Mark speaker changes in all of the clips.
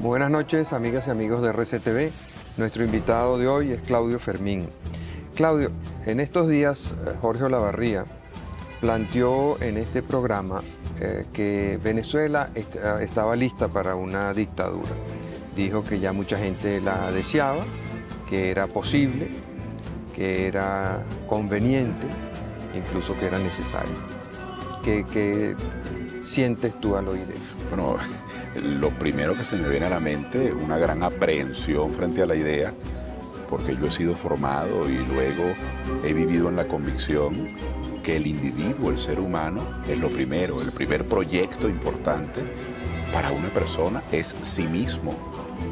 Speaker 1: Buenas noches, amigas y amigos de RCTV. Nuestro invitado de hoy es Claudio Fermín. Claudio, en estos días eh, Jorge Olavarría planteó en este programa eh, que Venezuela eh, estaba lista para una dictadura. Dijo que ya mucha gente la deseaba, que era posible, que era conveniente, incluso que era necesario. ¿Qué, sientes tú al oír eso?
Speaker 2: lo primero que se me viene a la mente es una gran aprehensión frente a la idea, porque yo he sido formado y luego he vivido en la convicción que el individuo, el ser humano, es lo primero, el primer proyecto importante para una persona es sí mismo.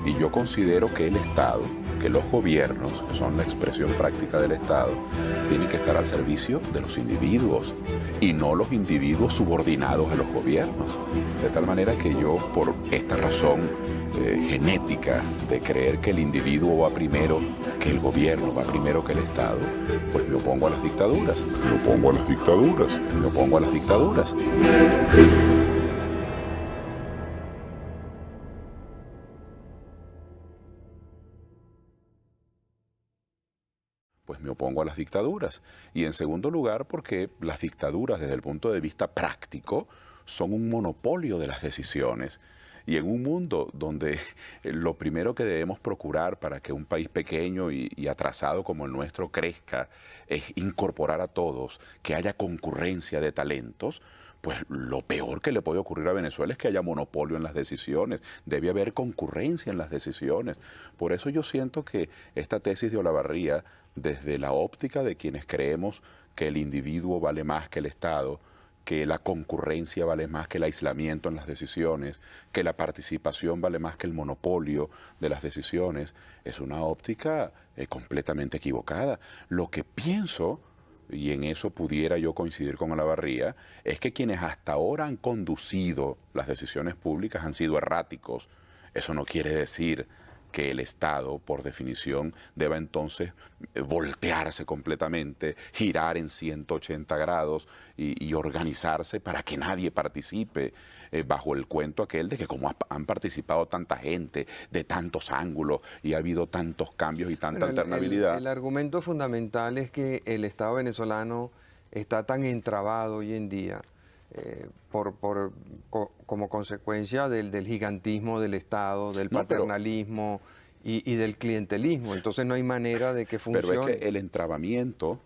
Speaker 2: Y yo considero que el Estado, que los gobiernos, que son la expresión práctica del Estado, tienen que estar al servicio de los individuos y no los individuos subordinados a los gobiernos. De tal manera que yo, por esta razón eh, genética de creer que el individuo va primero, que el gobierno va primero que el Estado, pues me opongo a las dictaduras. Me opongo a las dictaduras. Me opongo a las dictaduras. me opongo a las dictaduras. Y en segundo lugar, porque las dictaduras desde el punto de vista práctico son un monopolio de las decisiones. Y en un mundo donde eh, lo primero que debemos procurar para que un país pequeño y, atrasado como el nuestro crezca es incorporar a todos, que haya concurrencia de talentos, pues lo peor que le puede ocurrir a Venezuela es que haya monopolio en las decisiones, debe haber concurrencia en las decisiones. Por eso yo siento que esta tesis de Olavarría desde la óptica de quienes creemos que el individuo vale más que el Estado, que la concurrencia vale más que el aislamiento en las decisiones, que la participación vale más que el monopolio de las decisiones, es una óptica eh, completamente equivocada. Lo que pienso, y en eso pudiera yo coincidir con Olavarría, es que quienes hasta ahora han conducido las decisiones públicas han sido erráticos. Eso no quiere decir que el Estado, por definición, deba entonces eh, voltearse completamente, girar en 180 grados y, organizarse para que nadie participe eh, bajo el cuento aquel de que como han participado tanta gente de tantos ángulos y ha habido tantos cambios y tanta alternabilidad. El, el
Speaker 1: argumento fundamental es que el Estado venezolano está tan entrabado hoy en día eh, por, por como consecuencia del, gigantismo del Estado, del paternalismo y, del clientelismo. Entonces no hay manera de que funcione. Pero es que
Speaker 2: el entrabamiento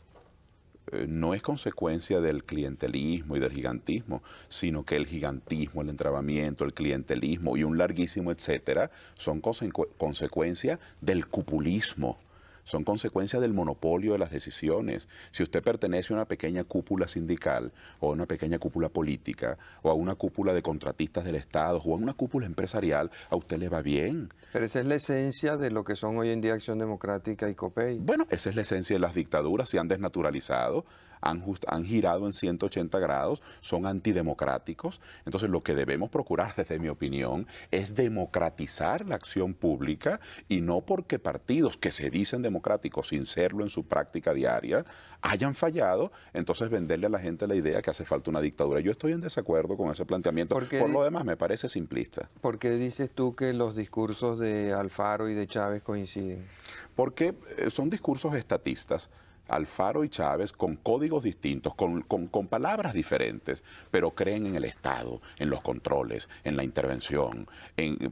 Speaker 2: eh, no es consecuencia del clientelismo y del gigantismo, sino que el gigantismo, el entrabamiento, el clientelismo y un larguísimo etcétera son consecuencia del cupulismo son consecuencia del monopolio de las decisiones. Si usted pertenece a una pequeña cúpula sindical o a una pequeña cúpula política o a una cúpula de contratistas del Estado o a una cúpula empresarial, a usted le va bien.
Speaker 1: Pero esa es la esencia de lo que son hoy en día
Speaker 2: Acción Democrática y COPEI. Bueno, esa es la esencia de las dictaduras, se han desnaturalizado han, girado en 180 grados, son antidemocráticos. Entonces lo que debemos procurar, desde mi opinión, es democratizar la acción pública y no porque partidos que se dicen democráticos sin serlo en su práctica diaria hayan fallado, entonces venderle a la gente la idea que hace falta una dictadura. Yo estoy en desacuerdo con ese planteamiento. Por lo demás, me parece simplista.
Speaker 1: ¿Por qué dices tú que los discursos de Alfaro y de Chávez coinciden? Porque eh, son discursos estatistas. Alfaro y Chávez con códigos distintos, con,
Speaker 2: palabras diferentes, pero creen en el Estado, en los controles, en la intervención,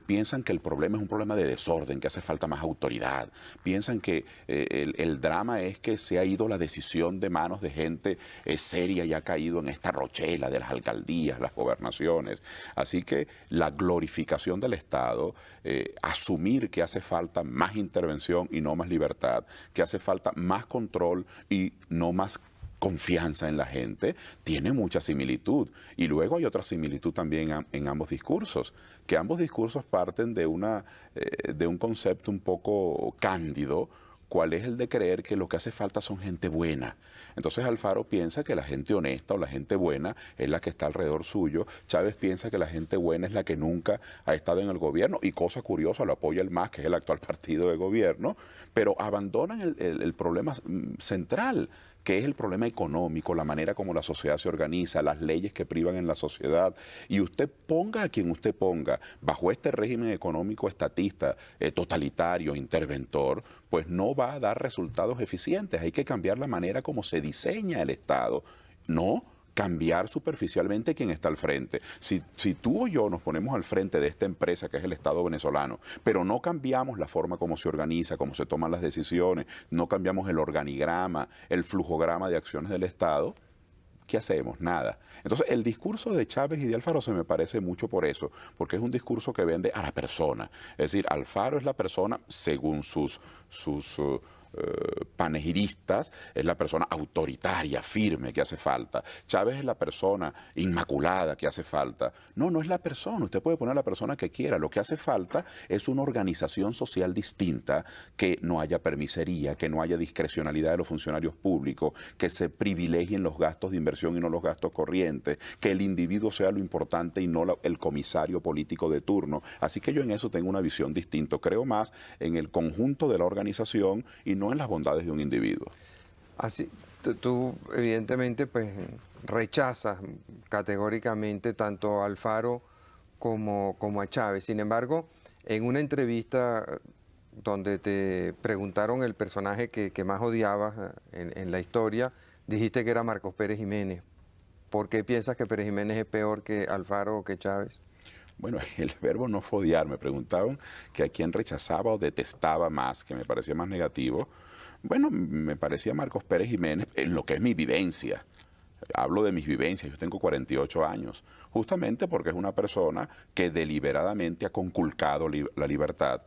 Speaker 2: piensan que el problema es un problema de desorden, que hace falta más autoridad, piensan que eh, el, drama es que se ha ido la decisión de manos de gente eh, seria y ha caído en esta rochela de las alcaldías, las gobernaciones. Así que la glorificación del Estado, eh, asumir que hace falta más intervención y no más libertad, que hace falta más control y no más confianza en la gente, tiene mucha similitud. Y luego hay otra similitud también en, ambos discursos, que ambos discursos parten de eh, un concepto un poco cándido, cuál es el de creer que lo que hace falta son gente buena. Entonces Alfaro piensa que la gente honesta o la gente buena es la que está alrededor suyo, Chávez piensa que la gente buena es la que nunca ha estado en el gobierno y cosa curiosa, lo apoya el MAS, que es el actual partido de gobierno, pero abandonan el, el problema mm, central que es el problema económico, la manera como la sociedad se organiza, las leyes que privan en la sociedad, y usted ponga a quien usted ponga bajo este régimen económico estatista, eh, totalitario, interventor, pues no va a dar resultados eficientes. Hay que cambiar la manera como se diseña el Estado. No, cambiar superficialmente quien está al frente. Si, tú o yo nos ponemos al frente de esta empresa que es el Estado venezolano, pero no cambiamos la forma como se organiza, cómo se toman las decisiones, no cambiamos el organigrama, el flujograma de acciones del Estado, ¿qué hacemos? Nada. Entonces, el discurso de Chávez y de Alfaro se me parece mucho por eso, porque es un discurso que vende a la persona. Es decir, Alfaro es la persona según sus, sus uh, eh, panejiristas, es la persona autoritaria, firme que hace falta. Chávez es la persona inmaculada que hace falta. No, no es la persona, usted puede poner la persona que quiera. Lo que hace falta es una organización social distinta, que no haya permisería, que no haya discrecionalidad de los funcionarios públicos, que se privilegien los gastos de inversión y no los gastos corrientes, que el individuo sea lo importante y no el comisario político de turno. Así que yo en eso tengo una visión distinta. Creo más en el conjunto de la organización y no en las bondades de un individuo.
Speaker 1: Así, tú evidentemente pues rechazas categóricamente tanto a Alfaro como, como a Chávez. Sin embargo, en una entrevista donde te preguntaron el personaje que, más odiabas eh, en, la historia, dijiste que era Marcos Pérez Jiménez. ¿Por qué piensas que Pérez Jiménez es peor que Alfaro o que Chávez? Bueno, el verbo
Speaker 2: no fue Me preguntaron que a quién rechazaba o detestaba más, que me parecía más negativo. Bueno, me parecía Marcos Pérez Jiménez en lo que es mi vivencia. Hablo de mis vivencias, yo tengo 48 años, justamente porque es una persona que deliberadamente ha conculcado la libertad,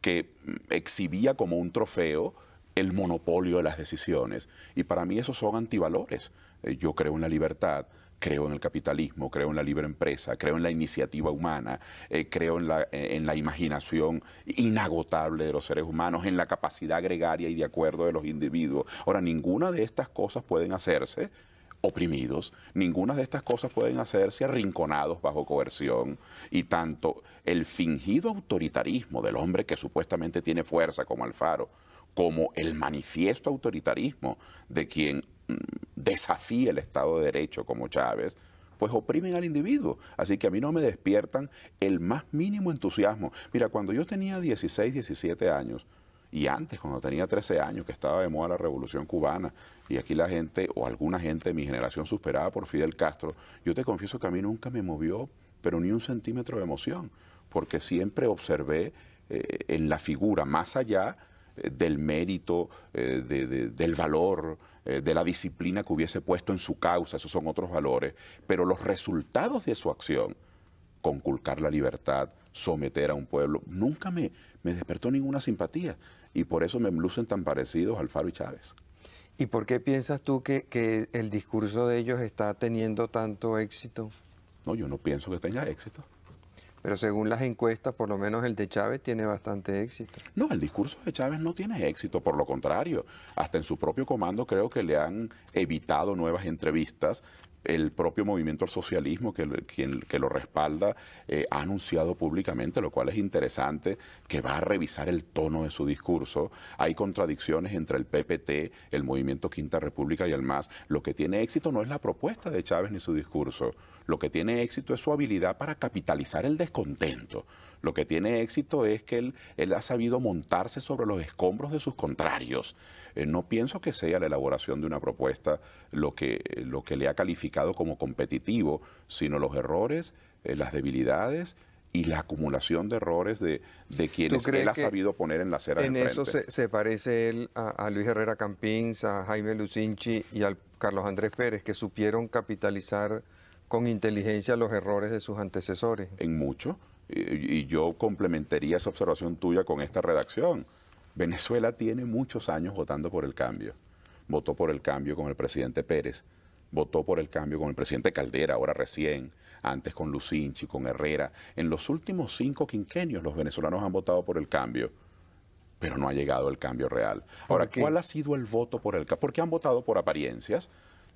Speaker 2: que mm, exhibía como un trofeo el monopolio de las decisiones. Y para mí esos son antivalores. Eh, yo creo en la libertad, creo en el capitalismo, creo en la libre empresa, creo en la iniciativa humana, eh, creo en la, eh, en la, imaginación inagotable de los seres humanos, en la capacidad gregaria y de acuerdo de los individuos. Ahora, ninguna de estas cosas pueden hacerse oprimidos, ninguna de estas cosas pueden hacerse arrinconados bajo coerción y tanto el fingido autoritarismo del hombre que supuestamente tiene fuerza como Alfaro, como el manifiesto autoritarismo de quien desafía el Estado de Derecho como Chávez, pues oprimen al individuo. Así que a mí no me despiertan el más mínimo entusiasmo. Mira, cuando yo tenía 16, 17 años, y antes, cuando tenía 13 años, que estaba de moda la revolución cubana, y aquí la gente, o alguna gente de mi generación superada por Fidel Castro, yo te confieso que a mí nunca me movió, pero ni un centímetro de emoción, porque siempre observé eh, en la figura, más allá eh, del mérito, eh, del valor, eh, de la disciplina que hubiese puesto en su causa, esos son otros valores, pero los resultados de su acción, conculcar la libertad, someter a un pueblo, nunca me, me despertó ninguna simpatía y por eso me lucen tan
Speaker 1: parecidos Alfaro y Chávez. ¿Y por qué piensas tú que, que el discurso de ellos está teniendo tanto éxito? No, yo no pienso que tenga éxito. Pero según las encuestas, por lo menos el de Chávez tiene bastante éxito. No, el discurso de Chávez no tiene éxito, por
Speaker 2: lo contrario. Hasta en su propio comando creo que le han evitado nuevas entrevistas el propio movimiento al socialismo, que, quien, que lo respalda, eh, ha anunciado públicamente, lo cual es interesante, que va a revisar el tono de su discurso. Hay contradicciones entre el PPT, el movimiento Quinta República y el MAS. Lo que tiene éxito no es la propuesta de Chávez ni su discurso. Lo que tiene éxito es su habilidad para capitalizar el descontento. Lo que tiene éxito es que él, él ha sabido montarse sobre los escombros de sus contrarios. Eh, no pienso que sea la elaboración de una propuesta lo que, lo que le ha calificado como competitivo, sino los errores, eh, las debilidades y la acumulación de errores de, quienes él ha sabido poner en la acera. En eso
Speaker 1: se, parece él a, Luis Herrera Campins, a Jaime Lucinchi y a Carlos Andrés Pérez, que supieron capitalizar con inteligencia los errores de sus antecesores. En mucho.
Speaker 2: y yo complementaría esa observación tuya con esta redacción. Venezuela tiene muchos años votando por el cambio. Votó por el cambio con el presidente Pérez votó por el cambio con el presidente Caldera, ahora recién, antes con Lucinchi, con Herrera. En los últimos cinco quinquenios los venezolanos han votado por el cambio, pero no ha llegado el cambio real. Ahora, ¿cuál ha sido el voto por el cambio? Porque han votado por apariencias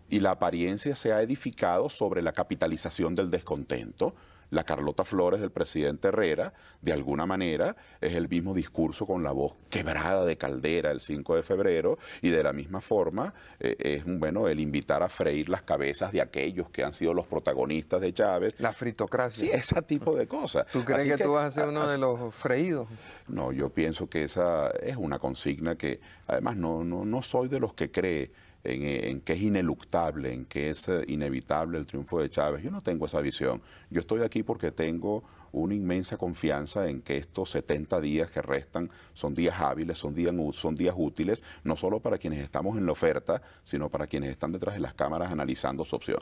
Speaker 2: y la apariencia se ha edificado sobre la capitalización del descontento la Carlota Flores del presidente Herrera, de alguna manera, es el mismo discurso con la voz quebrada de Caldera el 5 de febrero y de la misma forma eh, es bueno el invitar a freír las cabezas de aquellos que han sido los protagonistas de Chávez. La fritocracia. Sí, ese tipo de cosas. ¿Tú crees que, tú vas a ser uno de los freídos? No, yo pienso que esa es una consigna que además no, no, no soy de los que cree eh, en, que es ineluctable, en que es eh, inevitable el triunfo de Chávez. Yo no tengo esa visión. Yo estoy aquí porque tengo una inmensa confianza en que estos 70 días que restan son días hábiles, son días, son días útiles, no solo para quienes estamos en la oferta, sino para quienes están detrás de las cámaras analizando su opción.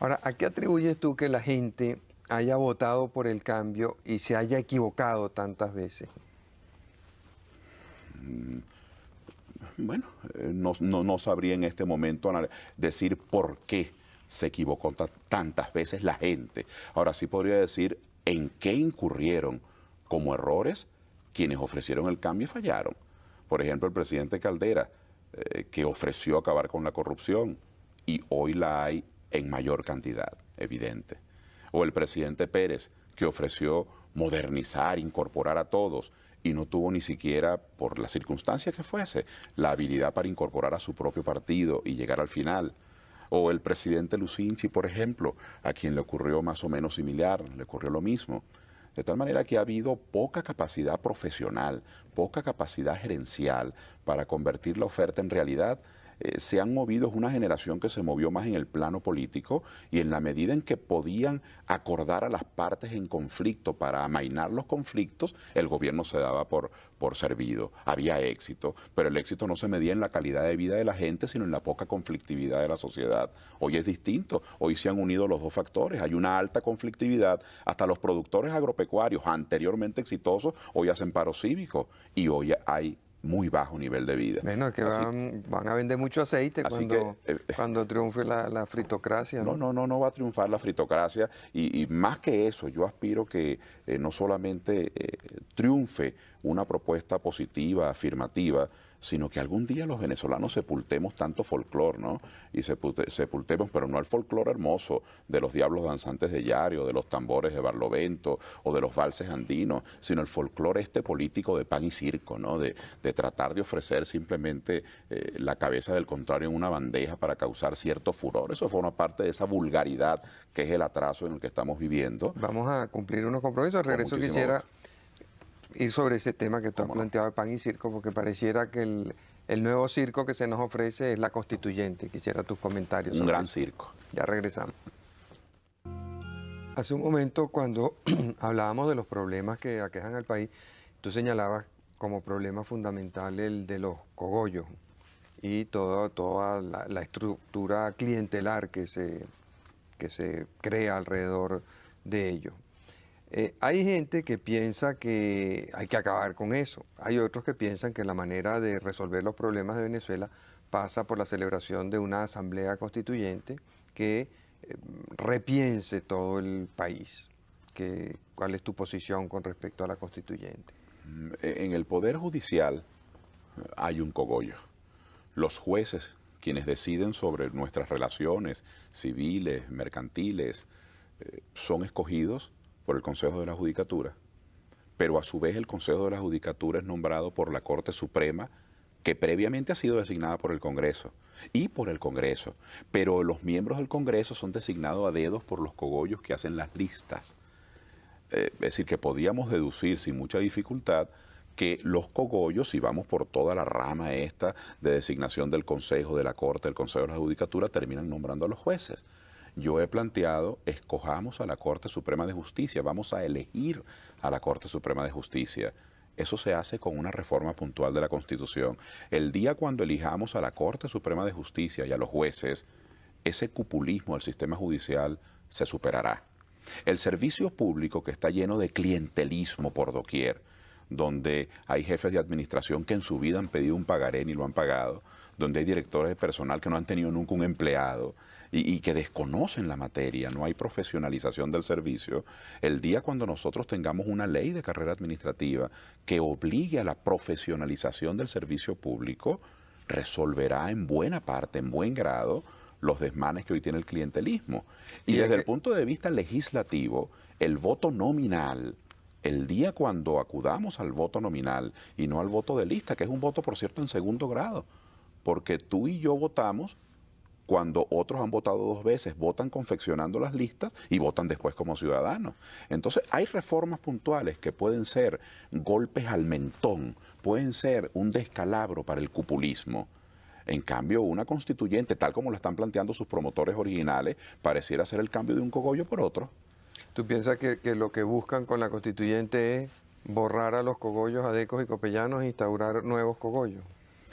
Speaker 1: Ahora, ¿a qué atribuyes tú que la gente haya votado por el cambio y se haya equivocado tantas veces? Mm, bueno,
Speaker 2: eh, no, sabría en este momento decir por qué se equivocó tantas veces la gente. Ahora sí podría decir en qué incurrieron como errores quienes ofrecieron el cambio y fallaron. Por ejemplo, el presidente Caldera, eh, que ofreció acabar con la corrupción y hoy la hay en mayor cantidad, evidente. O el presidente Pérez, que ofreció modernizar, incorporar a todos y no tuvo ni siquiera, por la circunstancia que fuese, la habilidad para incorporar a su propio partido y llegar al final. O el presidente Lucinchi, por ejemplo, a quien le ocurrió más o menos similar, le ocurrió lo mismo. De tal manera que ha habido poca capacidad profesional, poca capacidad gerencial para convertir la oferta en realidad eh, se han movido, es una generación que se movió más en el plano político y en la medida en que podían acordar a las partes en conflicto para amainar los conflictos, el gobierno se daba por, por servido. Había éxito, pero el éxito no se medía en la calidad de vida de la gente, sino en la poca conflictividad de la sociedad. Hoy es distinto, hoy se han unido los dos factores. Hay una alta conflictividad, hasta los productores agropecuarios anteriormente exitosos hoy hacen paro cívico y hoy hay muy bajo nivel de vida.
Speaker 1: Bueno, que van, van, a vender mucho aceite eh, eh. cuando, triunfe la, fritocracia. ¿no? no, no, no, va a triunfar la fritocracia. Y, más que eso, yo aspiro que eh, no
Speaker 2: solamente triunfe una propuesta positiva, afirmativa, sino que algún día los venezolanos sepultemos tanto folclor, ¿no? Y sepultemos, pero no el folclore hermoso de los diablos danzantes de Yario, de los tambores de Barlovento o de los valses andinos, sino el folclor este político de pan y circo, ¿no? De, tratar de ofrecer simplemente eh, la cabeza del contrario en una bandeja para causar cierto furor. Eso forma parte de
Speaker 1: esa vulgaridad que es el atraso en el que estamos viviendo. Vamos a cumplir unos compromisos. Al regreso quisiera ir sobre ese tema que tú has planteado de pan y circo, porque pareciera que el, nuevo circo que se nos ofrece es la constituyente. Quisiera tus comentarios. Un gran circo. Ya regresamos. Hace un momento cuando hablábamos de los problemas que aquejan al país, tú señalabas como problema fundamental el de los cogollos y todo, toda la, la estructura clientelar que se, que se crea alrededor de ellos. Eh, hay gente que piensa que hay que acabar con eso. Hay otros que piensan que la manera de resolver los problemas de Venezuela pasa por la celebración de una asamblea constituyente que eh, repiense todo el país. ¿Cuál es tu posición con respecto a la constituyente? Mm, e-, en el Poder Judicial eh, hay un
Speaker 2: cogollo. Los jueces, quienes deciden sobre nuestras relaciones civiles, mercantiles, son escogidos por el Consejo de la Judicatura, pero a su vez el Consejo de la Judicatura es nombrado por la Corte Suprema, que previamente ha sido designada por el Congreso y por el Congreso, pero los miembros del Congreso son designados a dedos por los cogollos que hacen las listas. Eh, es decir, que podíamos deducir sin mucha dificultad que los cogollos, si vamos por toda la rama esta de designación del Consejo, de la Corte, del Consejo de la Judicatura, terminan nombrando a los jueces. Yo he planteado, escojamos a la Corte Suprema de Justicia, vamos a elegir a la Corte Suprema de Justicia. Eso se hace con una reforma puntual de la Constitución. El día cuando elijamos a la Corte Suprema de Justicia y a los jueces, ese cupulismo del sistema judicial se superará. El servicio público que está lleno de clientelismo por doquier, donde hay jefes de administración que en su vida han pedido un pagaré y lo han pagado, donde hay directores de personal que no han tenido nunca un empleado, y, que desconocen la materia, no hay profesionalización del servicio, el día cuando nosotros tengamos una ley de carrera administrativa que obligue a la profesionalización del servicio público, resolverá en buena parte, en buen grado, los desmanes que hoy tiene el clientelismo. Y, desde el punto de vista legislativo, el voto nominal, el día cuando acudamos al voto nominal y no al voto de lista, que es un voto, por cierto, en segundo grado, porque tú y yo votamos cuando otros han votado dos veces, votan confeccionando las listas y votan después como ciudadanos. Entonces, hay reformas puntuales que pueden ser golpes al mentón, pueden ser un descalabro para el cupulismo. En cambio, una constituyente, tal como lo están planteando sus promotores originales, pareciera ser el cambio de un cogollo por otro.
Speaker 1: ¿Tú piensas que, que lo que buscan con la constituyente es borrar a los cogollos adecos y copellanos e instaurar nuevos cogollos?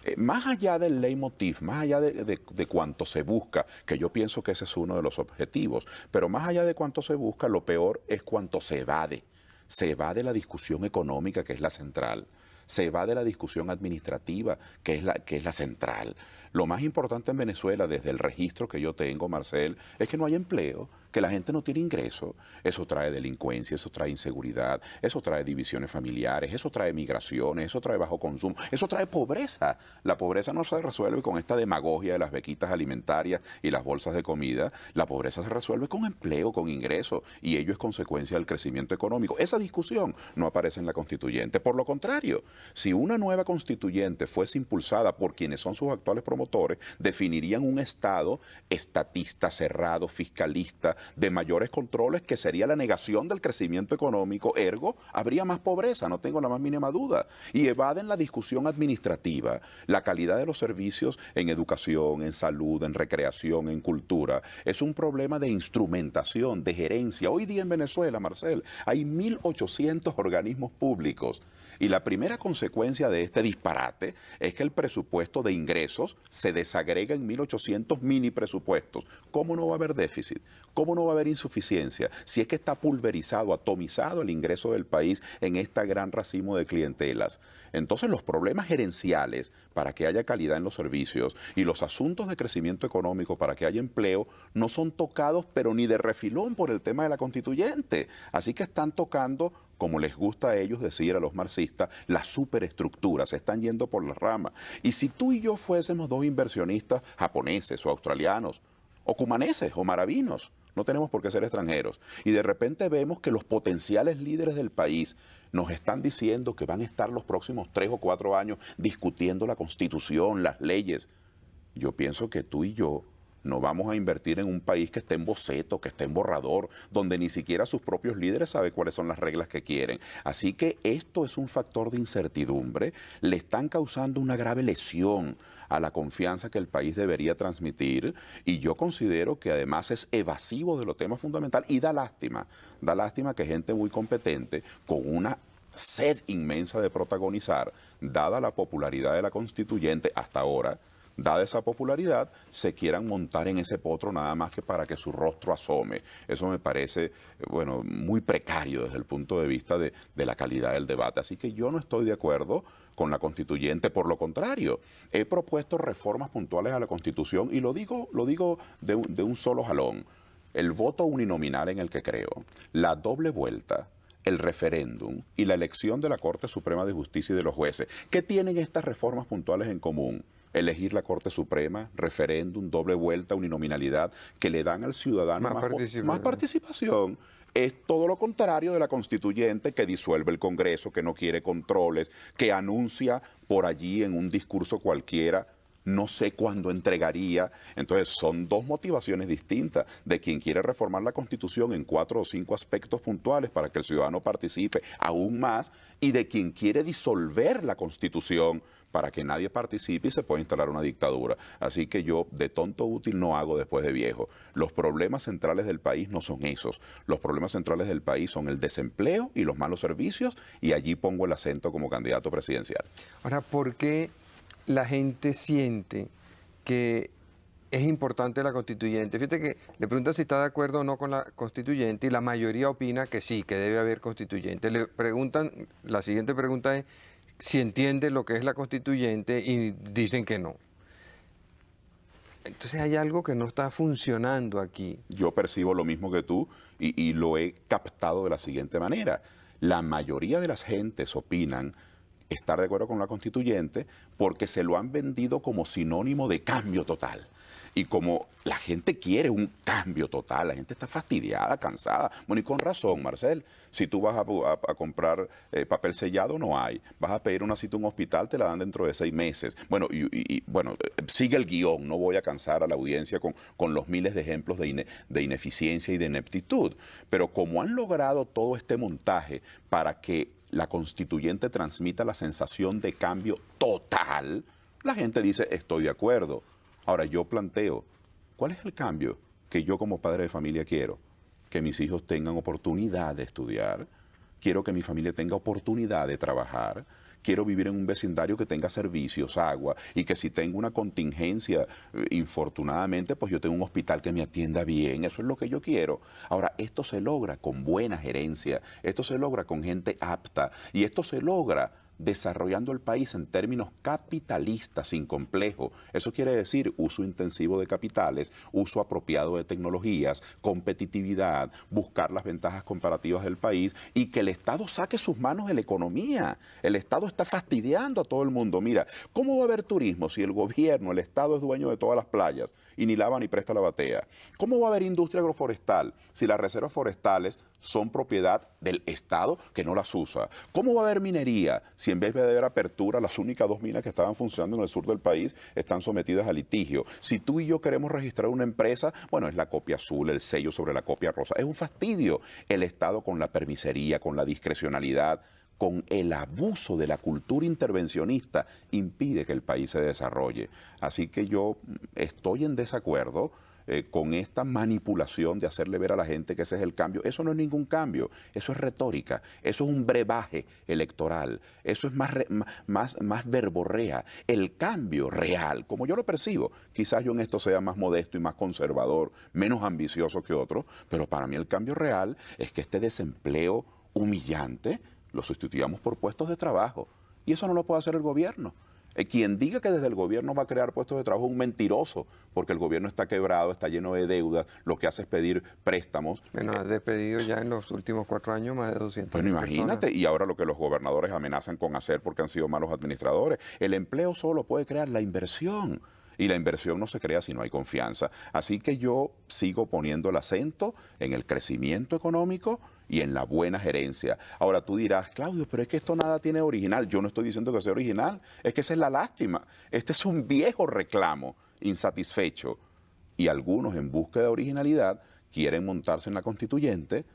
Speaker 1: Eh,
Speaker 2: más allá del leitmotiv, más allá de, de, cuanto se busca, que yo pienso que ese es uno de los objetivos, pero más allá de cuanto se busca, lo peor es cuanto se evade. Se evade la discusión económica, que es la central. Se evade la discusión administrativa, que es la, que es la central. Lo más importante en Venezuela, desde el registro que yo tengo, Marcel, es que no hay empleo que la gente no tiene ingreso, Eso trae delincuencia, eso trae inseguridad, eso trae divisiones familiares, eso trae migraciones, eso trae bajo consumo, eso trae pobreza. La pobreza no se resuelve con esta demagogia de las bequitas alimentarias y las bolsas de comida. La pobreza se resuelve con empleo, con ingreso, y ello es consecuencia del crecimiento económico. Esa discusión no aparece en la constituyente. Por lo contrario, si una nueva constituyente fuese impulsada por quienes son sus actuales promotores, definirían un Estado estatista, cerrado, fiscalista, de mayores controles, que sería la negación del crecimiento económico, ergo, habría más pobreza, no tengo la más mínima duda. Y evaden la discusión administrativa, la calidad de los servicios en educación, en salud, en recreación, en cultura. Es un problema de instrumentación, de gerencia. Hoy día en Venezuela, Marcel, hay 1.800 organismos públicos. Y la primera consecuencia de este disparate es que el presupuesto de ingresos se desagrega en 1.800 mini presupuestos. ¿Cómo no va a haber déficit? ¿Cómo no va a haber insuficiencia? Si es que está pulverizado, atomizado el ingreso del país en este gran racimo de clientelas. Entonces los problemas gerenciales para que haya calidad en los servicios y los asuntos de crecimiento económico para que haya empleo no son tocados pero ni de refilón por el tema de la constituyente. Así que están tocando como les gusta a ellos decir a los marxistas, las superestructuras, se están yendo por las ramas. Y si tú y yo fuésemos dos inversionistas japoneses o australianos, o cumaneses o maravinos, no tenemos por qué ser extranjeros. Y de repente vemos que los potenciales líderes del país nos están diciendo que van a estar los próximos tres o cuatro años discutiendo la constitución, las leyes. Yo pienso que tú y yo no vamos a invertir en un país que esté en boceto, que esté en borrador, donde ni siquiera sus propios líderes saben cuáles son las reglas que quieren. Así que esto es un factor de incertidumbre. Le están causando una grave lesión a la confianza que el país debería transmitir y yo considero que además es evasivo de los temas fundamentales y da lástima, da lástima que gente muy competente con una sed inmensa de protagonizar, dada la popularidad de la constituyente hasta ahora, dada esa popularidad, se quieran montar en ese potro nada más que para que su rostro asome. Eso me parece, eh, bueno, muy precario desde el punto de vista de, la calidad del debate. Así que yo no estoy de acuerdo con la constituyente. Por lo contrario, he propuesto reformas puntuales a la constitución y lo digo, lo digo de, de un solo jalón. El voto uninominal en el que creo, la doble vuelta, el referéndum y la elección de la Corte Suprema de Justicia y de los jueces. ¿Qué tienen estas reformas puntuales en común? elegir la Corte Suprema, referéndum, doble vuelta, uninominalidad, que le dan al ciudadano más, participación. Es todo lo contrario de la constituyente que disuelve el Congreso, que no quiere controles, que anuncia por allí en un discurso cualquiera no sé cuándo entregaría. Entonces, son dos motivaciones distintas de quien quiere reformar la Constitución en cuatro o cinco aspectos puntuales para que el ciudadano participe aún más y de quien quiere disolver la Constitución para que nadie participe y se pueda instalar una dictadura. Así que yo de tonto útil no hago después de viejo. Los problemas centrales del país no son esos. Los problemas centrales del país son el desempleo y los malos servicios y allí pongo el acento como candidato presidencial.
Speaker 1: Ahora, ¿por qué la gente siente que es importante la constituyente. Fíjate que le preguntan si está de acuerdo o no con la constituyente y la mayoría opina que sí, que debe haber constituyente. Le preguntan, la siguiente pregunta es si entiende lo que es la constituyente y dicen que no. Entonces hay algo que no está funcionando aquí.
Speaker 2: Yo percibo lo mismo que tú y, y lo he captado de la siguiente manera. La mayoría de las gentes opinan estar de acuerdo con la constituyente porque se lo han vendido como sinónimo de cambio total. Y como la gente quiere un cambio total, la gente está fastidiada, cansada. Bueno, y con razón, Marcel. Si tú vas a, comprar eh, papel sellado, no hay. Vas a pedir una cita en un hospital, te la dan dentro de seis meses. Bueno, y, bueno eh, sigue el guión. No voy a cansar a la audiencia con, los miles de ejemplos de, de ineficiencia y de ineptitud. Pero como han logrado todo este montaje para que la constituyente transmita la sensación de cambio total, la gente dice estoy de acuerdo. Ahora yo planteo, ¿cuál es el cambio que yo como padre de familia quiero? Que mis hijos tengan oportunidad de estudiar, quiero que mi familia tenga oportunidad de trabajar, quiero vivir en un vecindario que tenga servicios, agua, y que si tengo una contingencia, eh, infortunadamente, pues yo tengo un hospital que me atienda bien, eso es lo que yo quiero. Ahora, esto se logra con buena gerencia, esto se logra con gente apta, y esto se logra desarrollando el país en términos capitalistas sin complejo. Eso quiere decir uso intensivo de capitales, uso apropiado de tecnologías, competitividad, buscar las ventajas comparativas del país y que el Estado saque sus manos de la economía. El Estado está fastidiando a todo el mundo. Mira, ¿cómo va a haber turismo si el gobierno, el Estado es dueño de todas las playas y ni lava ni presta la batea? ¿Cómo va a haber industria agroforestal si las reservas forestales son propiedad del Estado que no las usa. ¿Cómo va a haber minería si en vez de haber apertura, las únicas dos minas que estaban funcionando en el sur del país están sometidas a litigio? Si tú y yo queremos registrar una empresa, bueno, es la copia azul, el sello sobre la copia rosa. Es un fastidio el Estado con la permisería, con la discrecionalidad con el abuso de la cultura intervencionista impide que el país se desarrolle. Así que yo mm, estoy en desacuerdo eh, con esta manipulación de hacerle ver a la gente que ese es el cambio. Eso no es ningún cambio, eso es retórica, eso es un brebaje electoral, eso es más, más, más verborrea. El cambio real, como yo lo percibo, quizás yo en esto sea más modesto y más conservador, menos ambicioso que otro, pero para mí el cambio real es que este desempleo humillante lo sustituyamos por puestos de trabajo. Y eso no lo puede hacer el gobierno. Eh, quien diga que desde el gobierno va a crear puestos de trabajo es un mentiroso, porque el gobierno está quebrado, está lleno de deudas, lo que hace es pedir préstamos.
Speaker 1: Menos eh, ha despedido ya en los últimos cuatro años más de 200 Bueno, imagínate, y ahora
Speaker 2: lo que los gobernadores amenazan con hacer porque han sido malos administradores. El empleo solo puede crear la inversión y la inversión no se crea si no hay confianza. Así que yo sigo poniendo el acento en el crecimiento económico y en la buena gerencia. Ahora tú dirás, Claudio, pero es que esto nada tiene original. Yo no estoy diciendo que sea original, es que esa es la lástima. Este es un viejo reclamo insatisfecho y algunos en busca de originalidad quieren montarse en la constituyente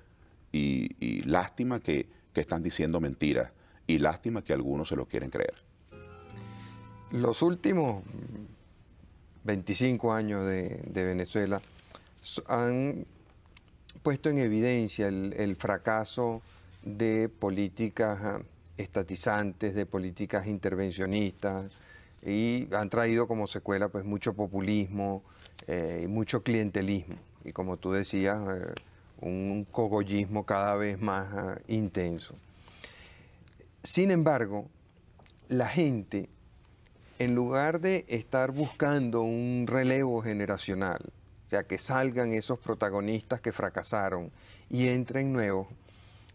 Speaker 2: y, lástima que, que están diciendo mentiras y lástima que algunos se lo quieren creer.
Speaker 1: Los últimos 25 años de, Venezuela, han puesto en evidencia el, fracaso de políticas ah, estatizantes, de políticas intervencionistas, y han traído como secuela pues mucho populismo eh, y mucho clientelismo. Y como tú decías, eh, un cogollismo cada vez más ah, intenso. Sin embargo, la gente en lugar de estar buscando un relevo generacional, o sea, que salgan esos protagonistas que fracasaron y entren nuevos,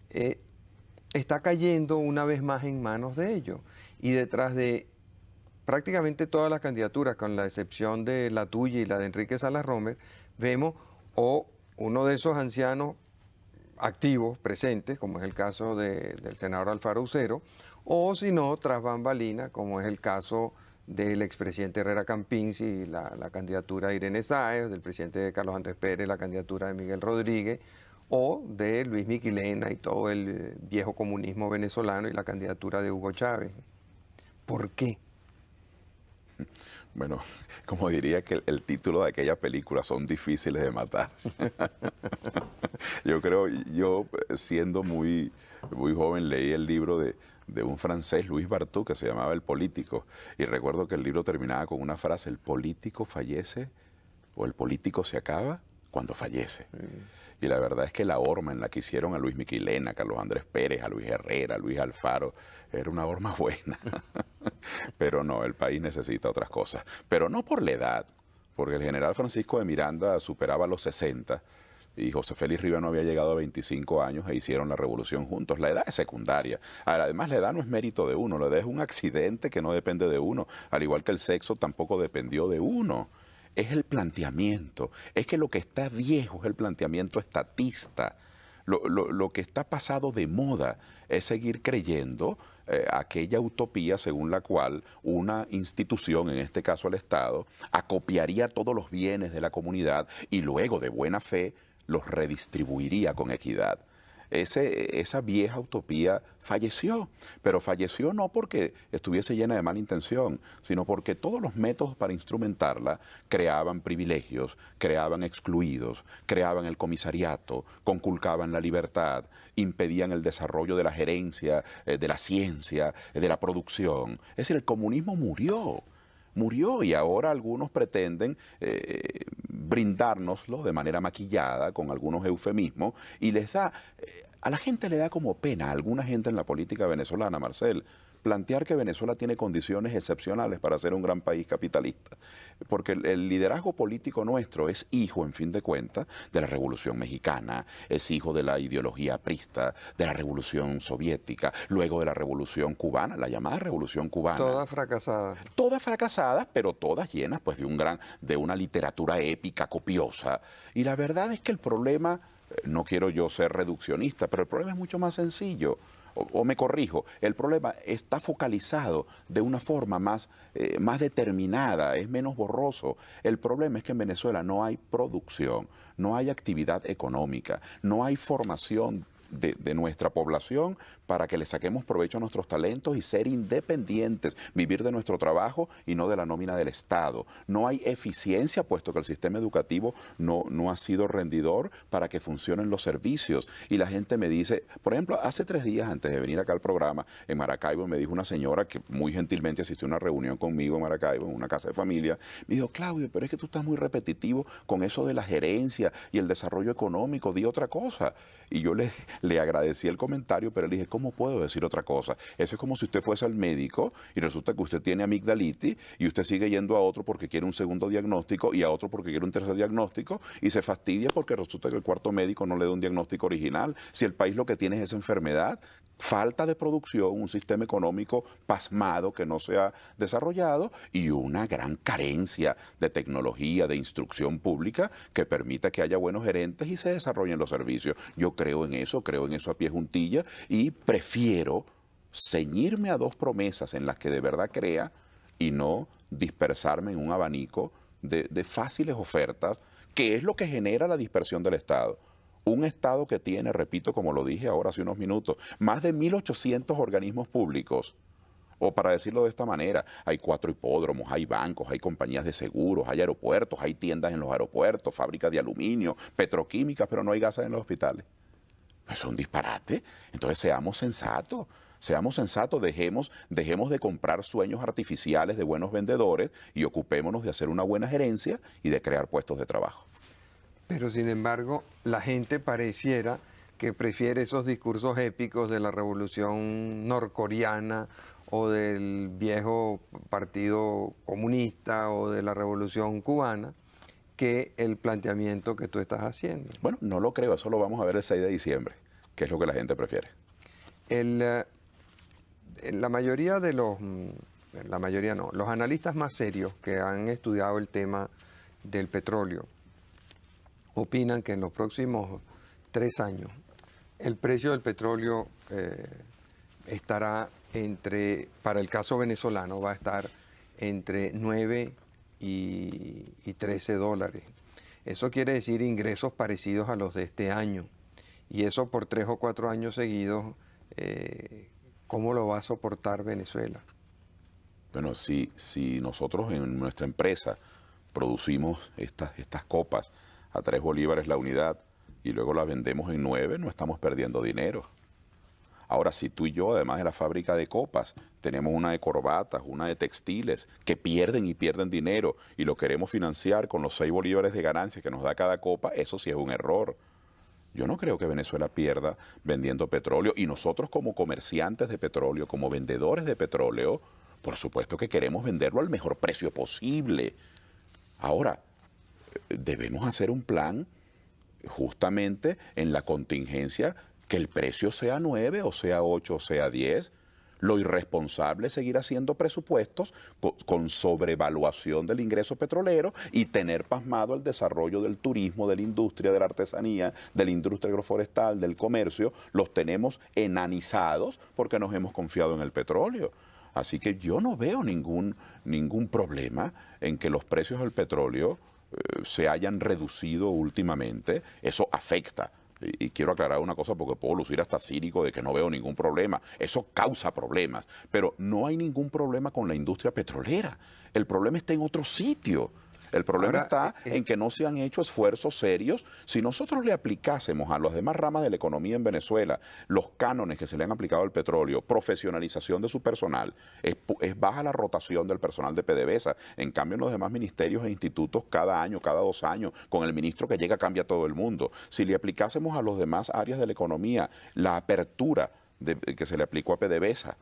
Speaker 1: eh, está cayendo una vez más en manos de ellos. Y detrás de prácticamente todas las candidaturas, con la excepción de la tuya y la de Enrique Salas Romer, vemos o uno de esos ancianos activos, presentes, como es el caso del senador Alfaro Ucero, o si no, tras bambalina, como es el caso del expresidente Herrera Campins y la, candidatura de Irene Sáez, del presidente Carlos Andrés Pérez, la candidatura de Miguel Rodríguez, o de Luis Miquilena y todo el eh, viejo comunismo venezolano y la candidatura de Hugo Chávez. ¿Por qué?
Speaker 2: Bueno, como diría que el, el, título de aquella película son difíciles de matar. yo creo, yo eh, siendo muy, muy joven leí el libro de de un francés, Luis Bartu, que se llamaba El Político. Y recuerdo que el libro terminaba con una frase, el político fallece o el político se acaba cuando fallece.
Speaker 1: Mm.
Speaker 2: Y la verdad es que la horma en la que hicieron a Luis Miquilena, a Carlos Andrés Pérez, a Luis Herrera, a Luis Alfaro, era una horma buena. Pero no, el país necesita otras cosas. Pero no por la edad, porque el general Francisco de Miranda superaba los 60 y José Félix Rivera no había llegado a 25 años e hicieron la revolución juntos. La edad es secundaria. Además, la edad no es mérito de uno, la edad es un accidente que no depende de uno, al igual que el sexo tampoco dependió de uno. Es el planteamiento, es que lo que está viejo es el planteamiento estatista. Lo, que está pasado de moda es seguir creyendo eh, aquella utopía según la cual una institución, en este caso el Estado, acopiaría todos los bienes de la comunidad y luego de buena fe los redistribuiría con equidad. Ese, esa vieja utopía falleció, pero falleció no porque estuviese llena de mala intención, sino porque todos los métodos para instrumentarla creaban privilegios, creaban excluidos, creaban el comisariato, conculcaban la libertad, impedían el desarrollo de la gerencia, eh, de la ciencia, eh, de la producción. Es decir, el comunismo murió murió y ahora algunos pretenden eh, brindárnoslo de manera maquillada, con algunos eufemismos, y les da, eh, a la gente le da como pena, a alguna gente en la política venezolana, Marcel, plantear que Venezuela tiene condiciones excepcionales para ser un gran país capitalista, porque el, liderazgo político nuestro es hijo, en fin de cuentas, de la Revolución Mexicana, es hijo de la ideología prista, de la Revolución Soviética, luego de la Revolución Cubana, la llamada Revolución Cubana.
Speaker 1: Todas fracasadas. Todas fracasadas,
Speaker 2: pero todas llenas pues de un gran de una literatura épica copiosa. Y la verdad es que el problema eh, no quiero yo ser reduccionista, pero el problema es mucho más sencillo o, me corrijo, el problema está focalizado de una forma más, eh, más determinada, es menos borroso. El problema es que en Venezuela no hay producción, no hay actividad económica, no hay formación de, nuestra población para que le saquemos provecho a nuestros talentos y ser independientes, vivir de nuestro trabajo y no de la nómina del Estado. No hay eficiencia, puesto que el sistema educativo no, no ha sido rendidor para que funcionen los servicios. Y la gente me dice, por ejemplo, hace tres días antes de venir acá al programa, en Maracaibo me dijo una señora que muy gentilmente asistió a una reunión conmigo en Maracaibo, en una casa de familia, me dijo, Claudio, pero es que tú estás muy repetitivo con eso de la gerencia y el desarrollo económico, di otra cosa. Y yo le, le agradecí el comentario, pero le dije, ¿cómo puedo decir otra cosa? Eso es como si usted fuese al médico y resulta que usted tiene amigdalitis y usted sigue yendo a otro porque quiere un segundo diagnóstico y a otro porque quiere un tercer diagnóstico y se fastidia porque resulta que el cuarto médico no le da un diagnóstico original. Si el país lo que tiene es esa enfermedad, falta de producción, un sistema económico pasmado que no se ha desarrollado y una gran carencia de tecnología, de instrucción pública que permita que haya buenos gerentes y se desarrollen los servicios. Yo creo en eso, creo en eso a pie juntilla y prefiero ceñirme a dos promesas en las que de verdad crea y no dispersarme en un abanico de, de fáciles ofertas, que es lo que genera la dispersión del Estado. Un Estado que tiene, repito, como lo dije ahora hace unos minutos, más de 1.800 organismos públicos. O para decirlo de esta manera, hay cuatro hipódromos, hay bancos, hay compañías de seguros, hay aeropuertos, hay tiendas en los aeropuertos, fábricas de aluminio, petroquímicas, pero no hay gasas en los hospitales. es pues un disparate. Entonces seamos sensatos. Seamos sensatos, dejemos, dejemos de comprar sueños artificiales de buenos vendedores y ocupémonos de hacer una buena gerencia y de crear puestos de trabajo.
Speaker 1: Pero sin embargo, la gente pareciera que prefiere esos discursos épicos de la revolución norcoreana o del viejo partido comunista o de la revolución cubana que el planteamiento que tú estás haciendo. Bueno, no lo creo, eso lo vamos a ver el 6 de diciembre, que es lo que la gente prefiere. Eh, la mayoría de los, mm, la mayoría no, los analistas más serios que han estudiado el tema del petróleo opinan que en los próximos tres años el precio del petróleo eh, estará entre, para el caso venezolano, va a estar entre 9 y, 13 dólares. Eso quiere decir ingresos parecidos a los de este año. Y eso por tres o cuatro años seguidos, eh, ¿cómo lo va a soportar Venezuela? Bueno, si, si nosotros en
Speaker 2: nuestra empresa producimos estas, estas copas, a tres bolívares la unidad y luego la vendemos en nueve, no estamos perdiendo dinero. Ahora, si tú y yo, además de la fábrica de copas, tenemos una de corbatas, una de textiles, que pierden y pierden dinero y lo queremos financiar con los seis bolívares de ganancia que nos da cada copa, eso sí es un error. Yo no creo que Venezuela pierda vendiendo petróleo y nosotros como comerciantes de petróleo, como vendedores de petróleo, por supuesto que queremos venderlo al mejor precio posible. Ahora, debemos hacer un plan justamente en la contingencia que el precio sea 9 o sea 8 o sea 10. Lo irresponsable es seguir haciendo presupuestos con sobrevaluación del ingreso petrolero y tener pasmado el desarrollo del turismo, de la industria, de la artesanía, de la industria agroforestal, del comercio. Los tenemos enanizados porque nos hemos confiado en el petróleo. Así que yo no veo ningún, ningún problema en que los precios del petróleo eh, se hayan reducido últimamente, eso afecta. Y, quiero aclarar una cosa porque puedo lucir hasta cínico de que no veo ningún problema. Eso causa problemas, pero no hay ningún problema con la industria petrolera. El problema está en otro sitio. El problema está eh, eh. en que no se han hecho esfuerzos serios. Si nosotros le aplicásemos a las demás ramas de la economía en Venezuela los cánones que se le han aplicado al petróleo, profesionalización de su personal, es, baja la rotación del personal de PDVSA. En cambio, en los demás ministerios e institutos, cada año, cada dos años, con el ministro que llega cambia todo el mundo. Si le aplicásemos a los demás áreas de la economía la apertura eh, que se le aplicó a PDVSA,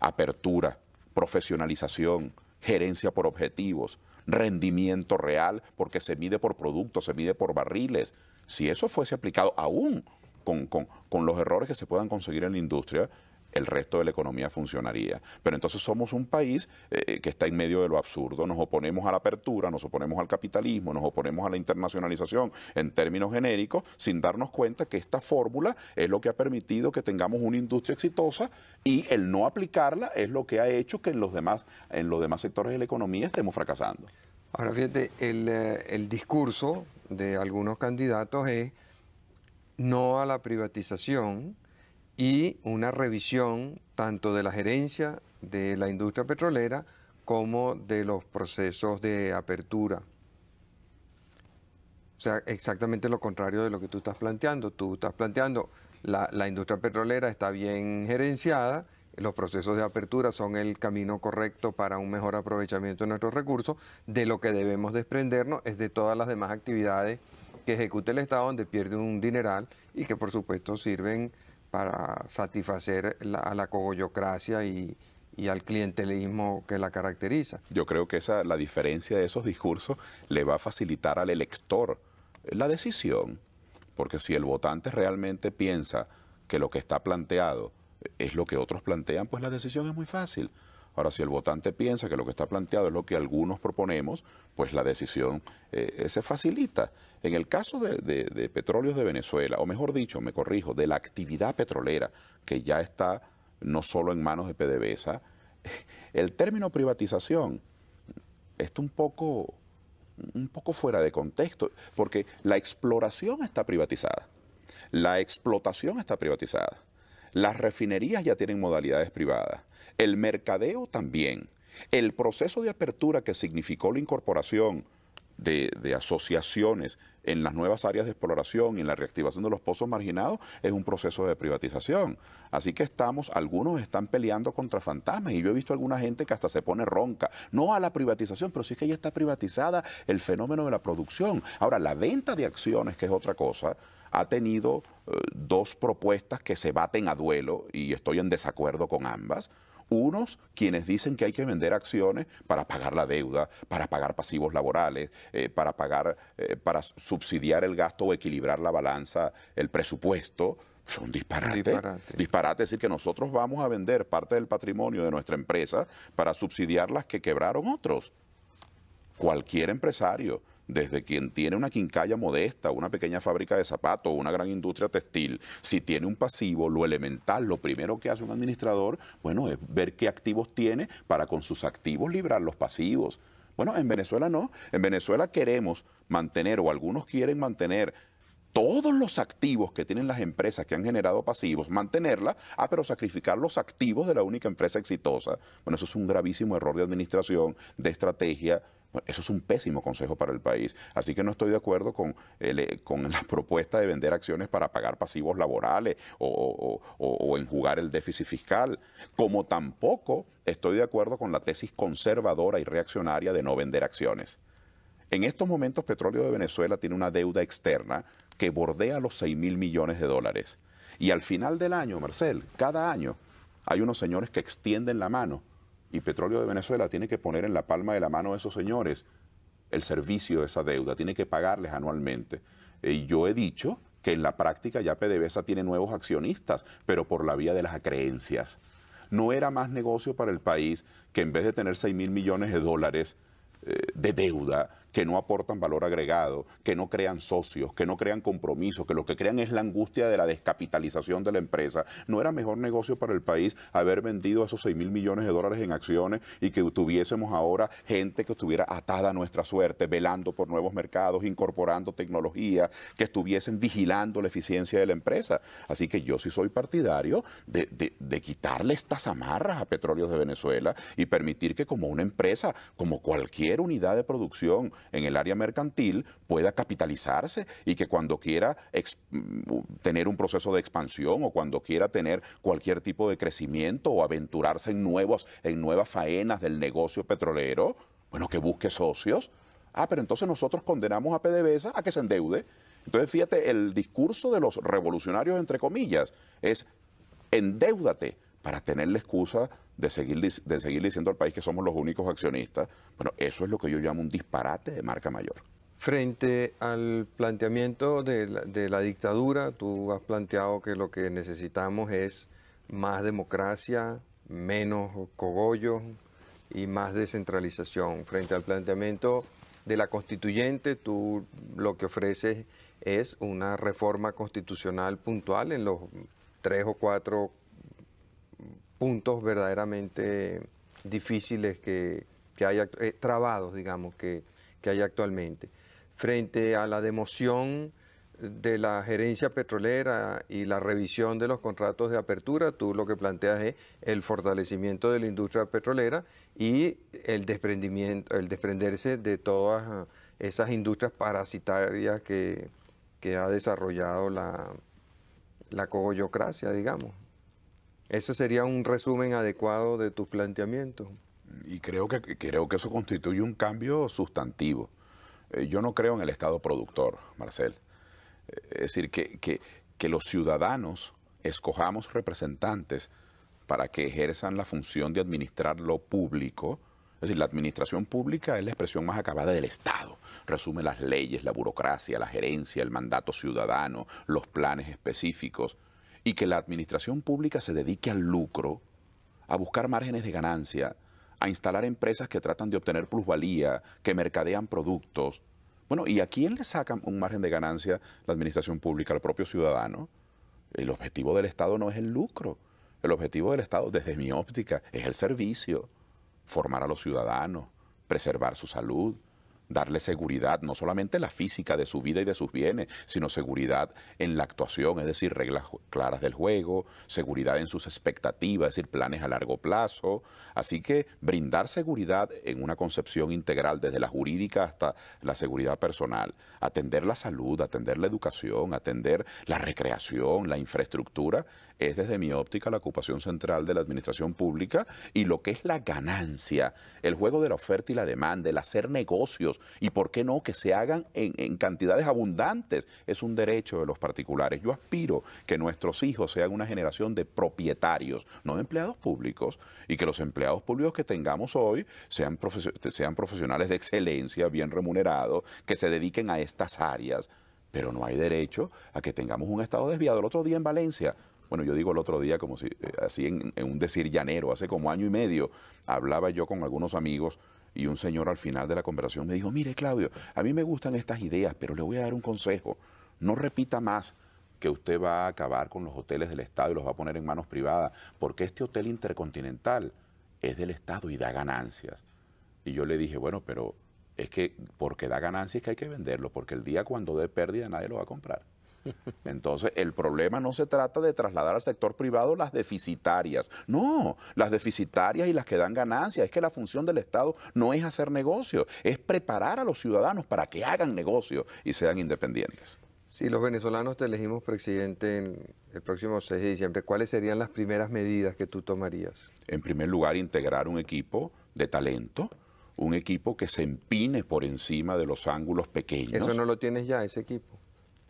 Speaker 2: apertura, profesionalización, gerencia por objetivos, rendimiento real, porque se mide por productos, se mide por barriles. Si eso fuese aplicado aún con, con los errores que se puedan conseguir en la industria, el resto de la economía funcionaría. Pero entonces somos un país eh, eh, que está en medio de lo absurdo, nos oponemos a la apertura, nos oponemos al capitalismo, nos oponemos a la internacionalización en términos genéricos, sin darnos cuenta que esta fórmula es lo que ha permitido que tengamos una industria exitosa y el no aplicarla es lo que ha hecho que en los demás, en los demás sectores de la economía estemos fracasando.
Speaker 1: Ahora fíjate, el, eh, el discurso de algunos candidatos es no a la privatización, y una revisión tanto de la gerencia de la industria petrolera como de los procesos de apertura. O sea, exactamente lo contrario de lo que tú estás planteando. Tú estás planteando, la, industria petrolera está bien gerenciada, los procesos de apertura son el camino correcto para un mejor aprovechamiento de nuestros recursos, de lo que debemos desprendernos es de todas las demás actividades que ejecute el Estado, donde pierde un dineral y que por supuesto sirven para satisfacer a la cogollocracia y, al clientelismo que la caracteriza.
Speaker 2: Yo creo que esa, la diferencia de esos discursos le va a facilitar al elector la decisión, porque si el votante realmente piensa que lo que está planteado es lo que otros plantean, pues la decisión es muy fácil. Ahora, si el votante piensa que lo que está planteado es lo que algunos proponemos, pues la decisión eh, se facilita. En el caso de, Petróleos de Venezuela, o mejor dicho, me corrijo, de la actividad petrolera, que ya está no solo en manos de PDVSA, el término privatización está un poco, un poco fuera de contexto, porque la exploración está privatizada, la explotación está privatizada, las refinerías ya tienen modalidades privadas, el mercadeo también. El proceso de apertura que significó la incorporación de, asociaciones en las nuevas áreas de exploración y en la reactivación de los pozos marginados es un proceso de privatización. Así que estamos, algunos están peleando contra fantasmas y yo he visto alguna gente que hasta se pone ronca, no a la privatización, pero sí que ya está privatizada el fenómeno de la producción. Ahora, la venta de acciones, que es otra cosa, ha tenido eh, dos propuestas que se baten a duelo y estoy en desacuerdo con ambas. Unos quienes dicen que hay que vender acciones para pagar la deuda, para pagar pasivos laborales, eh, para pagar, eh, para subsidiar el gasto o equilibrar la balanza, el presupuesto. son disparates. disparate. disparate. es decir, que nosotros vamos a vender parte del patrimonio de nuestra empresa para subsidiar las que quebraron otros. Cualquier empresario, desde quien tiene una quincalla modesta, una pequeña fábrica de zapatos, una gran industria textil, si tiene un pasivo, lo elemental, lo primero que hace un administrador, bueno, es ver qué activos tiene para con sus activos librar los pasivos. Bueno, en Venezuela no, en Venezuela queremos mantener o algunos quieren mantener todos los activos que tienen las empresas que han generado pasivos, mantenerla, ah, pero sacrificar los activos de la única empresa exitosa. Bueno, eso es un gravísimo error de administración, de estrategia. eso es un pésimo consejo para el país. Así que no estoy de acuerdo con, eh, la propuesta de vender acciones para pagar pasivos laborales o, o enjugar el déficit fiscal. Como tampoco estoy de acuerdo con la tesis conservadora y reaccionaria de no vender acciones. En estos momentos, Petróleo de Venezuela tiene una deuda externa que bordea los 6 mil millones de dólares. Y al final del año, Marcel, cada año hay unos señores que extienden la mano y Petróleo de Venezuela tiene que poner en la palma de la mano de esos señores el servicio de esa deuda, tiene que pagarles anualmente. Eh, y yo he dicho que en la práctica ya PDVSA tiene nuevos accionistas, pero por la vía de las acreencias. No era más negocio para el país que en vez de tener 6 mil millones de dólares eh, de deuda, que no aportan valor agregado, que no crean socios, que no crean compromisos, que lo que crean es la angustia de la descapitalización de la empresa. ¿No era mejor negocio para el país haber vendido esos 6 mil millones de dólares en acciones y que tuviésemos ahora gente que estuviera atada a nuestra suerte, velando por nuevos mercados, incorporando tecnología, que estuviesen vigilando la eficiencia de la empresa? Así que yo sí soy partidario de, de quitarle estas amarras a Petróleos de Venezuela y permitir que como una empresa, como cualquier unidad de producción, en el área mercantil pueda capitalizarse y que cuando quiera mm, tener un proceso de expansión o cuando quiera tener cualquier tipo de crecimiento o aventurarse en, nuevos, en nuevas faenas del negocio petrolero, bueno, que busque socios. Ah, pero entonces nosotros condenamos a PDVSA a que se endeude. Entonces, fíjate, el discurso de los revolucionarios, entre comillas, es endeúdate para tener la excusa de seguir, de seguir diciendo al país que somos los únicos accionistas. Bueno, eso es lo que yo llamo un disparate de marca mayor.
Speaker 1: Frente al planteamiento de la, de la dictadura, tú has planteado que lo que necesitamos es más democracia, menos cogollos y más descentralización. Frente al planteamiento de la constituyente, tú lo que ofreces es una reforma constitucional puntual en los tres o cuatro puntos verdaderamente difíciles que, que hay, eh, trabados, digamos, que, que hay actualmente. Frente a la democión de la gerencia petrolera y la revisión de los contratos de apertura, tú lo que planteas es el fortalecimiento de la industria petrolera y el desprendimiento, el desprenderse de todas esas industrias parasitarias que, que ha desarrollado la, la digamos. Eso sería un resumen adecuado de tus planteamientos. Y creo que, creo que eso constituye un cambio
Speaker 2: sustantivo. Eh, yo no creo en el Estado productor, Marcel. Eh, es decir, que, que los ciudadanos escojamos representantes para que ejerzan la función de administrar lo público. Es decir, la administración pública es la expresión más acabada del Estado. Resume las leyes, la burocracia, la gerencia, el mandato ciudadano, los planes específicos y que la administración pública se dedique al lucro, a buscar márgenes de ganancia, a instalar empresas que tratan de obtener plusvalía, que mercadean productos. Bueno, ¿y a quién le sacan un margen de ganancia la administración pública, al propio ciudadano? El objetivo del Estado no es el lucro. El objetivo del Estado, desde mi óptica, es el servicio, formar a los ciudadanos, preservar su salud, darle seguridad, no solamente la física de su vida y de sus bienes, sino seguridad en la actuación, es decir, reglas claras del juego, seguridad en sus expectativas, es decir, planes a largo plazo. Así que brindar seguridad en una concepción integral, desde la jurídica hasta la seguridad personal, atender la salud, atender la educación, atender la recreación, la infraestructura, es desde mi óptica la ocupación central de la administración pública y lo que es la ganancia, el juego de la oferta y la demanda, el hacer negocios ¿Y por qué no que se hagan en, cantidades abundantes? Es un derecho de los particulares. Yo aspiro que nuestros hijos sean una generación de propietarios, no de empleados públicos, y que los empleados públicos que tengamos hoy sean, sean profesionales de excelencia, bien remunerados, que se dediquen a estas áreas. Pero no hay derecho a que tengamos un Estado desviado. El otro día en Valencia, bueno, yo digo el otro día como si, eh, así en, en un decir llanero, hace como año y medio, hablaba yo con algunos amigos y un señor al final de la conversación me dijo, mire Claudio, a mí me gustan estas ideas, pero le voy a dar un consejo, no repita más que usted va a acabar con los hoteles del Estado y los va a poner en manos privadas, porque este hotel intercontinental es del Estado y da ganancias. Y yo le dije, bueno, pero es que porque da ganancias que hay que venderlo, porque el día cuando dé pérdida nadie lo va a comprar. Entonces, el problema no se trata de trasladar al sector privado las deficitarias. No, las deficitarias y las que dan ganancias. Es que la función del Estado no es hacer negocio, es
Speaker 1: preparar a los ciudadanos para que hagan negocio y sean independientes. Si los venezolanos te elegimos presidente en el próximo 6 de diciembre, ¿cuáles serían las primeras medidas que tú tomarías? En primer lugar, integrar un equipo de talento, un equipo que se empine
Speaker 2: por encima de los ángulos pequeños. Eso
Speaker 1: no lo tienes ya, ese equipo.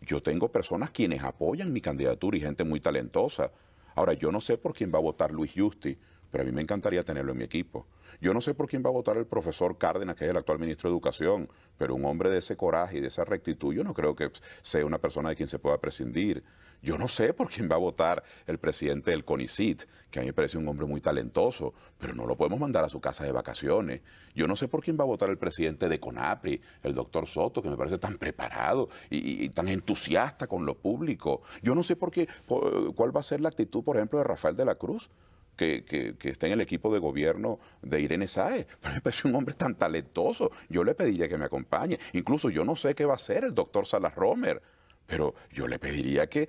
Speaker 2: Yo tengo personas quienes apoyan mi candidatura y gente muy talentosa. Ahora, yo no sé por quién va a votar Luis Justi, pero a mí me encantaría tenerlo en mi equipo. Yo no sé por quién va a votar el profesor Cárdenas, que es el actual ministro de Educación, pero un hombre de ese coraje y de esa rectitud, yo no creo que sea una persona de quien se pueda prescindir. Yo no sé por quién va a votar el presidente del CONICIT, que a mí me parece un hombre muy talentoso, pero no lo podemos mandar a su casa de vacaciones. Yo no sé por quién va a votar el presidente de CONAPRI, el doctor Soto, que me parece tan preparado y, tan entusiasta con lo público. Yo no sé por qué, cuál va a ser la actitud, por ejemplo, de Rafael de la Cruz. Que, está en el equipo de gobierno de Irene Sáez. Pero me parece un hombre tan talentoso. Yo le pediría que me acompañe. Incluso yo no sé qué va a hacer el doctor Salas Romer. Pero yo le pediría que,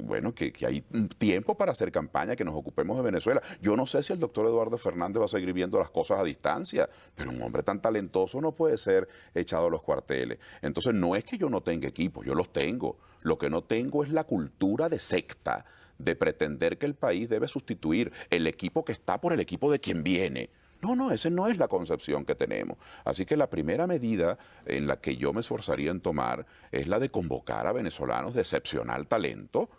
Speaker 2: bueno, que, hay tiempo para hacer campaña, que nos ocupemos de Venezuela. Yo no sé si el doctor Eduardo Fernández va a seguir viendo las cosas a distancia, pero un hombre tan talentoso no puede ser echado a los cuarteles. Entonces no es que yo no tenga equipos, yo los tengo. Lo que no tengo es la cultura de secta, de pretender que el país debe sustituir el equipo que está por el equipo de quien viene. No, no, esa no es la concepción que tenemos. Así que la primera medida en la que yo me esforzaría en tomar es la de convocar a venezolanos de excepcional talento.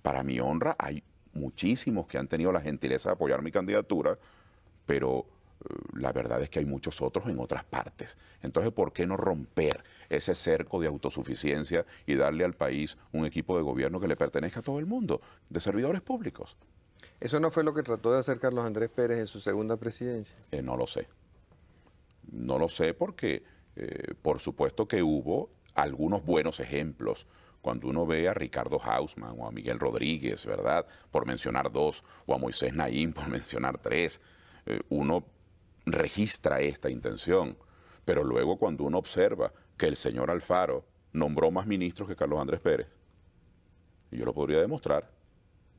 Speaker 2: Para mi honra, hay muchísimos que han tenido la gentileza de apoyar mi candidatura, pero eh, la verdad es que hay muchos otros en otras partes. Entonces, ¿por qué no romper ese cerco de autosuficiencia y darle al país un equipo de gobierno que le pertenezca a todo el mundo, de servidores públicos? ¿Eso no fue lo que trató de hacer
Speaker 1: Carlos Andrés Pérez en su segunda presidencia? Eh, no lo sé.
Speaker 2: No lo sé porque, eh, por supuesto que hubo algunos buenos ejemplos. Cuando uno ve a Ricardo Hausman o a Miguel Rodríguez, ¿verdad? Por mencionar dos, o a Moisés Naín, por mencionar tres, eh, uno registra esta intención. Pero luego cuando uno observa que el señor Alfaro nombró más ministros que Carlos Andrés Pérez, yo lo podría demostrar,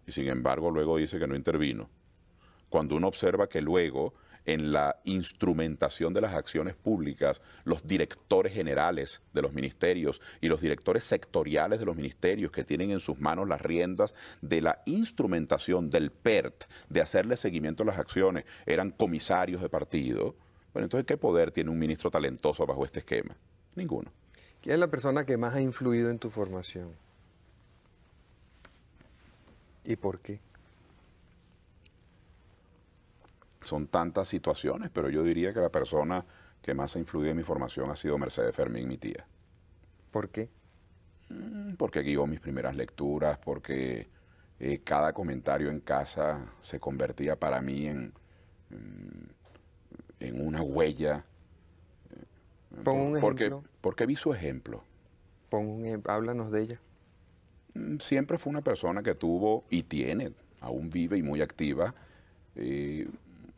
Speaker 2: y sin embargo luego dice que no intervino. Cuando uno observa que luego en la instrumentación de las acciones públicas, los directores generales de los ministerios y los directores sectoriales de los ministerios que tienen en sus manos las riendas de la instrumentación del PERT, de hacerle seguimiento a las acciones, eran comisarios de partido. Bueno, entonces, ¿qué poder tiene un ministro talentoso
Speaker 1: bajo este esquema? Ninguno. ¿Quién es la persona que más ha influido en tu formación? ¿Y por qué?
Speaker 2: Son tantas situaciones, pero yo diría que la persona que más ha influido en mi formación ha sido Mercedes Fermín, mi tía. ¿Por qué? Mm, porque guió mis primeras lecturas, porque eh, cada comentario en casa se convertía para mí en, mm, en una huella. Pon un Porque vi su ejemplo. ejemplo, háblanos de ella siempre fue una persona que tuvo y tiene, aún vive y muy activa, eh,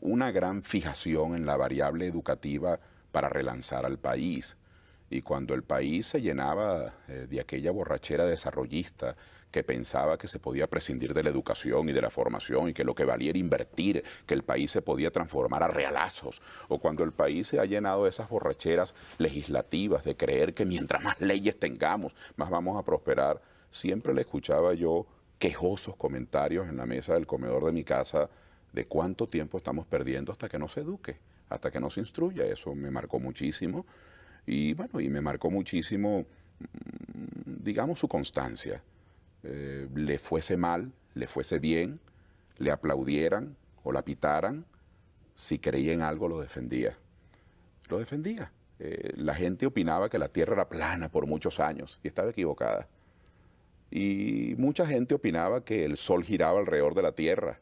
Speaker 2: una gran fijación en la variable educativa para relanzar al país. Y cuando el país se llenaba eh, de aquella borrachera desarrollista que pensaba que se podía prescindir de la educación y de la formación y que lo que valía era invertir, que el país se podía transformar a realazos, o cuando el país se ha llenado de esas borracheras legislativas de creer que mientras más leyes tengamos, más vamos a prosperar, siempre le escuchaba yo quejosos comentarios en la mesa del comedor de mi casa de cuánto tiempo estamos perdiendo hasta que no se eduque, hasta que no se instruya. Eso me marcó muchísimo y bueno, y me marcó muchísimo, mm, digamos, su constancia. Eh, le fuese mal, le fuese bien, le aplaudieran o la pitaran, si creía en algo lo defendía. Lo defendía. Eh, la gente opinaba que la Tierra era plana por muchos años y estaba equivocada y mucha gente opinaba que el Sol giraba alrededor de la Tierra.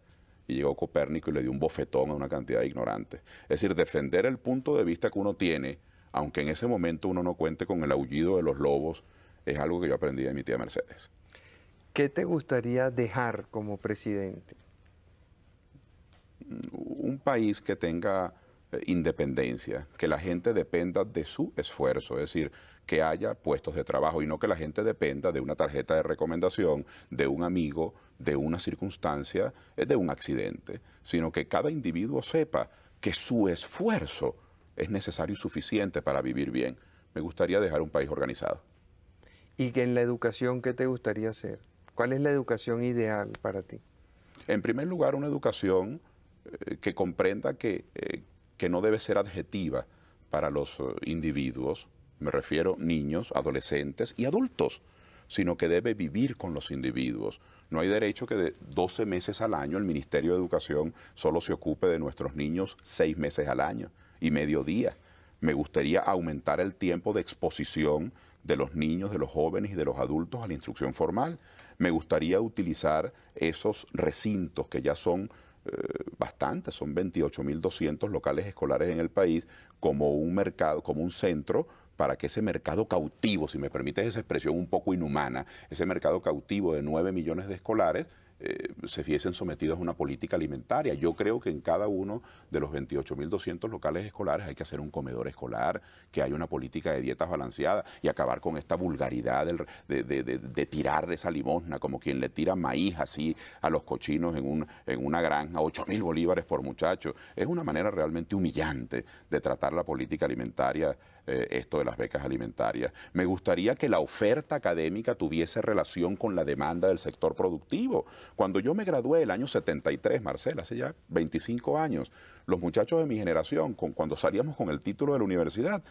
Speaker 2: Y llegó Copérnico y le dio un bofetón a una cantidad de ignorantes. Es decir, defender el punto de vista que uno tiene, aunque en ese momento uno no cuente con el aullido de los lobos, es algo que yo aprendí de mi tía Mercedes.
Speaker 1: ¿Qué te gustaría dejar como presidente?
Speaker 2: Mm, un país que tenga independencia, que la gente dependa de su esfuerzo, es decir, que haya puestos de trabajo y no que la gente dependa de una tarjeta de recomendación, de un amigo, de una circunstancia, eh, de un accidente, sino que cada individuo sepa que su esfuerzo es necesario y suficiente para vivir bien. Me gustaría dejar un país organizado.
Speaker 1: ¿Y que en la educación qué te gustaría hacer? ¿Cuál es la educación ideal para ti? En primer lugar, una educación
Speaker 2: eh, que comprenda que eh, que no debe ser adjetiva para los eh, individuos, me refiero niños, adolescentes y adultos, sino que debe vivir con los individuos. No hay derecho que de 12 meses al año el Ministerio de Educación solo se ocupe de nuestros niños 6 meses al año y medio día. Me gustaría aumentar el tiempo de exposición de los niños, de los jóvenes y de los adultos a la instrucción formal. Me gustaría utilizar esos recintos que ya son bastante son 28.200 locales escolares en el país, como un mercado, como un centro para que ese mercado cautivo, si me permites esa expresión un poco inhumana, ese mercado cautivo de 9 millones de escolares, eh, se fiesen sometidos a una política alimentaria. Yo creo que en cada uno de los 28.200 locales escolares hay que hacer un comedor escolar, que haya una política de dietas balanceadas y acabar con esta vulgaridad de, de, de, tirar esa limosna, como quien le tira maíz así a los cochinos en, un, en una granja, 8.000 bolívares por muchacho. Es una manera realmente humillante de tratar la política alimentaria eh, esto de las becas alimentarias. Me gustaría que la oferta académica tuviese relación con la demanda del sector productivo. Cuando yo me gradué el año 73, Marcela, hace ya 25 años, los muchachos de mi generación, cuando salíamos con el título de la universidad,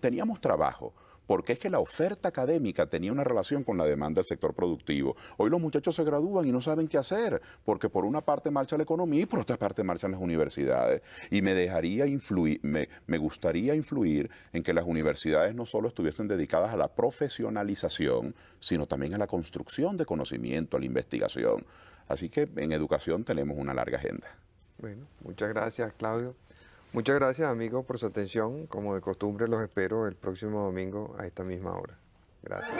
Speaker 2: teníamos trabajo porque es que la oferta académica tenía una relación con la demanda del sector productivo. Hoy los muchachos se gradúan y no saben qué hacer, porque por una parte marcha la economía y por otra parte marchan las universidades. Y me dejaría influir, me, gustaría influir en que las universidades no solo estuviesen dedicadas a la profesionalización, sino también a la construcción de conocimiento, a la investigación. Así que en educación tenemos una larga agenda.
Speaker 1: Bueno, muchas gracias, Claudio. Muchas gracias amigos por su atención. Como de costumbre los espero el próximo domingo a esta misma hora. Gracias.